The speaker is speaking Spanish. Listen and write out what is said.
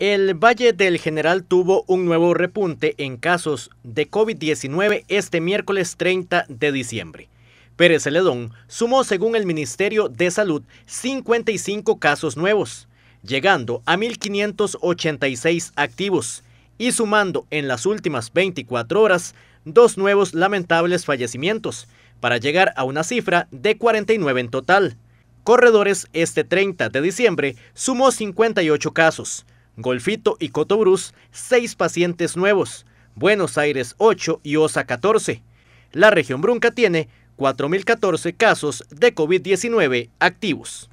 El Valle del General tuvo un nuevo repunte en casos de COVID-19 este miércoles 30 de diciembre. Pérez Celedón sumó, según el Ministerio de Salud, 55 casos nuevos, llegando a 1.586 activos y sumando en las últimas 24 horas dos nuevos lamentables fallecimientos, para llegar a una cifra de 49 en total. Corredores este 30 de diciembre sumó 58 casos, Golfito y Cotobruz, 6 pacientes nuevos, Buenos Aires 8 y OSA 14. La región Brunca tiene 4.014 casos de COVID-19 activos.